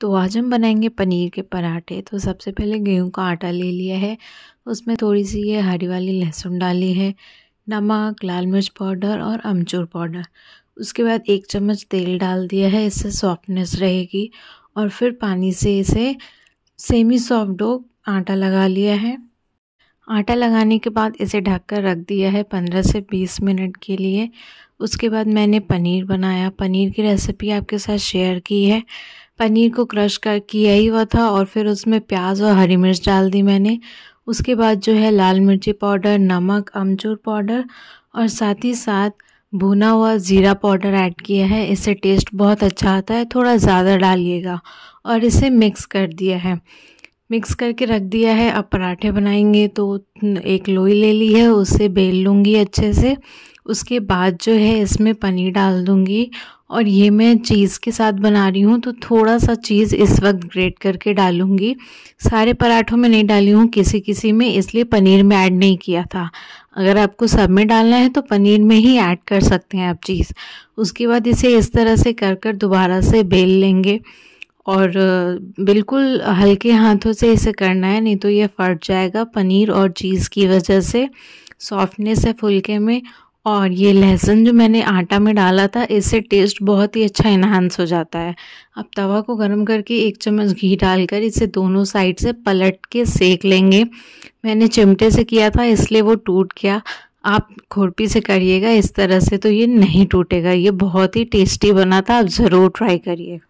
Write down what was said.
तो आज हम बनाएंगे पनीर के पराठे तो सबसे पहले गेहूं का आटा ले लिया है उसमें थोड़ी सी ये हरी वाली लहसुन डाली है नमक लाल मिर्च पाउडर और अमचूर पाउडर उसके बाद एक चम्मच तेल डाल दिया है इससे सॉफ्टनेस रहेगी और फिर पानी से इसे सेमी सॉफ्ट डो आटा लगा लिया है आटा लगाने के बाद इसे ढककर रख दिया है 15 से 20 मिनट के लिए उसके बाद मैंने पनीर बनाया पनीर की रेसिपी आपके साथ शेयर की है पनीर को क्रश कर किया ही हुआ था और फिर उसमें प्याज और हरी मिर्च डाल दी मैंने उसके बाद जो है लाल मिर्ची पाउडर नमक अमचूर पाउडर और साथ ही साथ भुना हुआ ज़ीरा पाउडर ऐड किया है इससे टेस्ट बहुत अच्छा आता है थोड़ा ज़्यादा डालिएगा और इसे मिक्स कर दिया है मिक्स करके रख दिया है अब पराठे बनाएंगे तो एक लोई ले ली है उसे बेल लूँगी अच्छे से उसके बाद जो है इसमें पनीर डाल दूँगी और ये मैं चीज़ के साथ बना रही हूँ तो थोड़ा सा चीज़ इस वक्त ग्रेट करके डालूंगी सारे पराठों में नहीं डाली हूँ किसी किसी में इसलिए पनीर में ऐड नहीं किया था अगर आपको सब में डालना है तो पनीर में ही ऐड कर सकते हैं आप चीज़ उसके बाद इसे इस तरह से कर कर दोबारा से बेल लेंगे और बिल्कुल हल्के हाथों से इसे करना है नहीं तो ये फट जाएगा पनीर और चीज़ की वजह से सॉफ्टनेस है फुलके में और ये लहसुन जो मैंने आटा में डाला था इससे टेस्ट बहुत ही अच्छा इन्हांस हो जाता है अब तवा को गर्म करके एक चम्मच घी डालकर इसे दोनों साइड से पलट के सेक लेंगे मैंने चिमटे से किया था इसलिए वो टूट गया आप खुरपी से करिएगा इस तरह से तो ये नहीं टूटेगा ये बहुत ही टेस्टी बना था आप ज़रूर ट्राई करिए